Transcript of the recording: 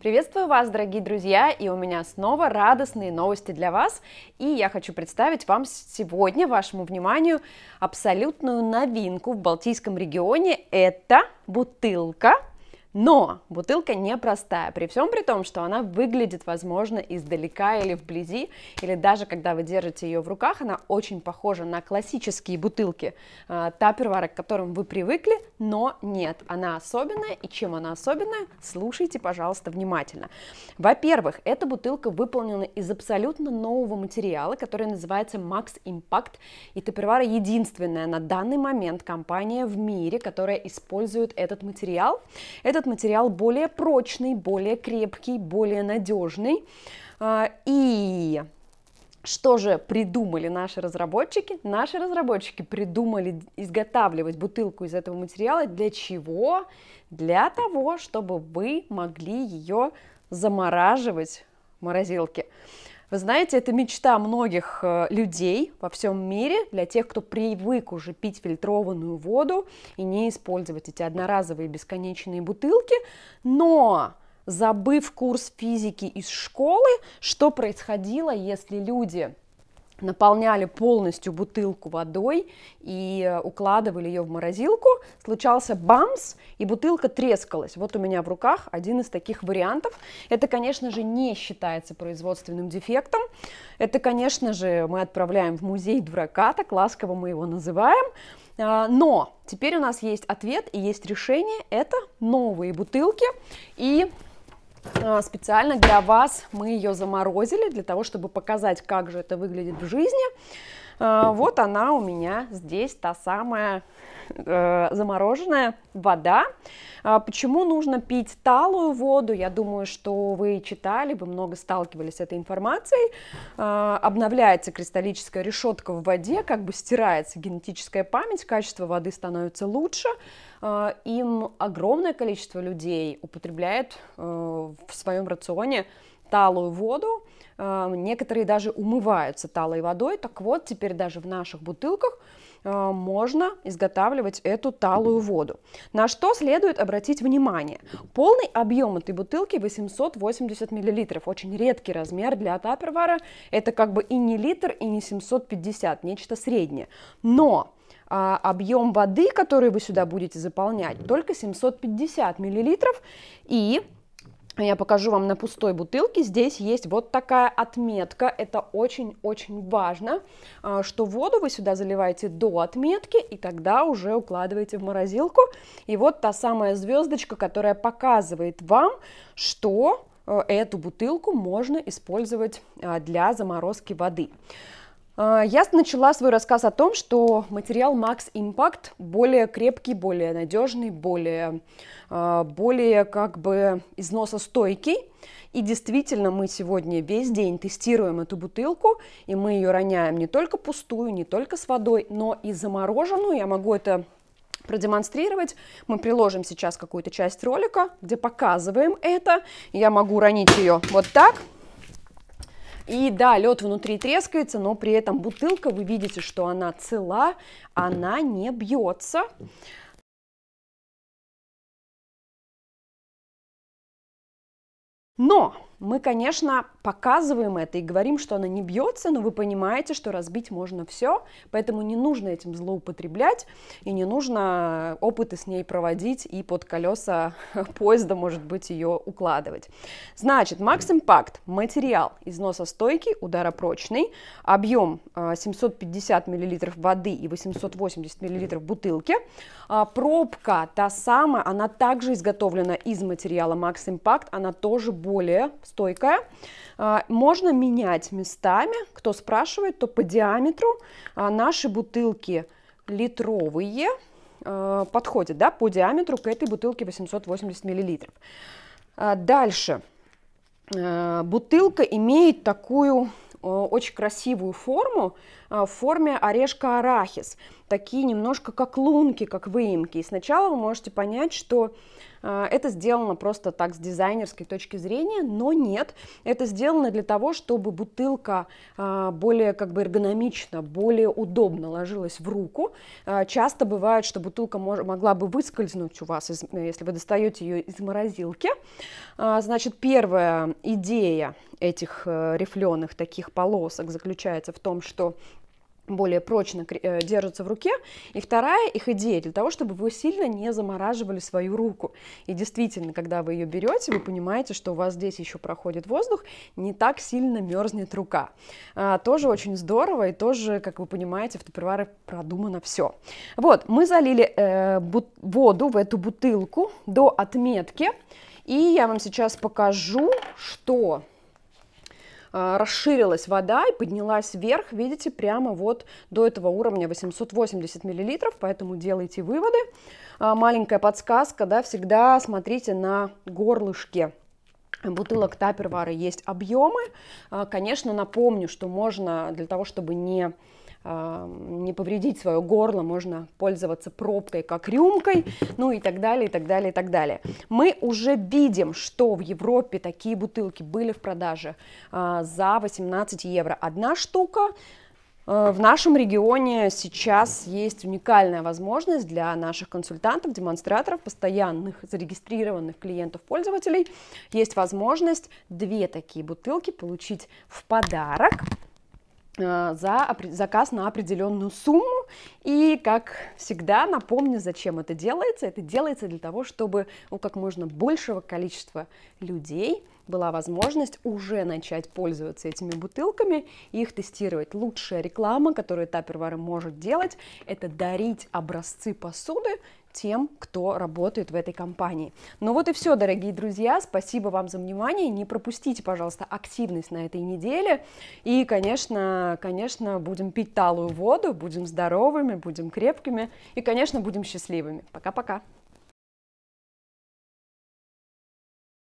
Приветствую вас, дорогие друзья, и у меня снова радостные новости для вас, и я хочу представить вам сегодня, вашему вниманию, абсолютную новинку в Балтийском регионе. Это бутылка но бутылка непростая, при всем при том, что она выглядит, возможно, издалека или вблизи, или даже когда вы держите ее в руках, она очень похожа на классические бутылки э, а, тапервара, к которым вы привыкли, но нет, она особенная, и чем она особенная, слушайте, пожалуйста, внимательно. Во-первых, эта бутылка выполнена из абсолютно нового материала, который называется Max Impact, и тапервара единственная на данный момент компания в мире, которая использует этот материал. Этот материал более прочный, более крепкий, более надежный. А, и что же придумали наши разработчики? Наши разработчики придумали изготавливать бутылку из этого материала. Для чего? Для того, чтобы вы могли ее замораживать в морозилке. Вы знаете, это мечта многих э, людей во всем мире, для тех, кто привык уже пить фильтрованную воду и не использовать эти одноразовые бесконечные бутылки, но забыв курс физики из школы, что происходило, если люди наполняли полностью бутылку водой и э, укладывали ее в морозилку, случался бамс, и бутылка трескалась. Вот у меня в руках один из таких вариантов. Это, конечно же, не считается производственным дефектом. Это, конечно же, мы отправляем в музей дурака, так ласково мы его называем. А, но теперь у нас есть ответ и есть решение. Это новые бутылки и Э, специально для вас мы ее заморозили, для того, чтобы показать, как же это выглядит в жизни. А, вот она у меня здесь, та самая э, замороженная вода. А, почему нужно пить талую воду? Я думаю, что вы читали, вы много сталкивались с этой информацией. А, обновляется кристаллическая решетка в воде, как бы стирается генетическая память, качество воды становится лучше. Им огромное количество людей употребляет э, в своем рационе талую воду некоторые даже умываются талой водой. Так вот, теперь даже в наших бутылках а, можно изготавливать эту талую воду. На что следует обратить внимание? Полный объем этой бутылки 880 миллилитров, очень редкий размер для тапервара, это как бы и не литр, и не 750, нечто среднее. Но а, объем воды, который вы сюда будете заполнять, только 750 миллилитров и я покажу вам на пустой бутылке, здесь есть вот такая отметка, это очень-очень важно, а, что воду вы сюда заливаете до отметки, и тогда уже укладываете в морозилку, и вот та самая звездочка, которая показывает вам, что э, эту бутылку можно использовать а, для заморозки воды. А, я начала свой рассказ о том, что материал Max Impact более крепкий, более надежный, более, а, более как бы износостойкий. И действительно, мы сегодня весь день тестируем эту бутылку, и мы ее роняем не только пустую, не только с водой, но и замороженную. Я могу это продемонстрировать. Мы приложим сейчас какую-то часть ролика, где показываем это. Я могу ронить ее вот так. И да, лед внутри трескается, но при этом бутылка, вы видите, что она цела, она не бьется. Но мы, конечно, показываем это и говорим, что она не бьется, но вы понимаете, что разбить можно все, поэтому не нужно этим злоупотреблять и не нужно э, опыты с ней проводить и под колеса поезда, может быть, ее укладывать. Значит, Max Impact – материал износостойкий, ударопрочный, объем 750 мл воды и 880 мл бутылки. А, пробка та самая, она также изготовлена из материала Max Impact, она тоже более стойкая. А, можно менять местами. Кто спрашивает, то по диаметру а, наши бутылки литровые а, подходят да, по диаметру к этой бутылке 880 миллилитров. Дальше. Бутылка имеет такую очень красивую форму в форме орешка арахис. Такие немножко как лунки, как выемки. И сначала вы можете понять, что а, это сделано просто так с дизайнерской точки зрения, но нет. Это сделано для того, чтобы бутылка а, более как бы эргономично, более удобно ложилась в руку. А, часто бывает, что бутылка могла бы выскользнуть у вас, э, если вы достаете ее из морозилки. Значит, первая идея этих э, рифленых таких полосок заключается в том, что более прочно э, держатся в руке. И вторая их идея для того, чтобы вы сильно не замораживали свою руку. И действительно, когда вы ее берете, вы понимаете, что у вас здесь еще проходит воздух, не так сильно мерзнет рука. А, тоже очень здорово и тоже, как вы понимаете, в Тупперваре продумано все. Вот, мы залили э, воду в эту бутылку до отметки. И я вам сейчас покажу, что а, расширилась вода и поднялась вверх, видите, прямо вот до этого уровня 880 миллилитров, поэтому делайте выводы. А, маленькая подсказка, да, всегда смотрите на горлышке бутылок тапервары есть объемы. А, конечно, напомню, что можно для того, чтобы не не повредить свое горло, можно пользоваться пробкой как рюмкой, ну и так далее, и так далее, и так далее. Мы уже видим, что в Европе такие бутылки были в продаже а, за 18 евро. Одна штука, э, в нашем регионе сейчас есть уникальная возможность для наших консультантов, демонстраторов, постоянных зарегистрированных клиентов-пользователей. Есть возможность две такие бутылки получить в подарок Э, за заказ на определенную сумму. И, как всегда, напомню, зачем это делается. Это делается для того, чтобы у ну, как можно большего количества людей была возможность уже начать пользоваться этими бутылками, их тестировать. Лучшая реклама, которую тапервары может делать, это дарить образцы посуды тем, кто работает в этой компании. Ну вот и все, дорогие друзья, спасибо вам за внимание, не пропустите, пожалуйста, активность на этой неделе, и, конечно, конечно, будем пить талую воду, будем здоровыми, будем крепкими, и, конечно, будем счастливыми. Пока-пока!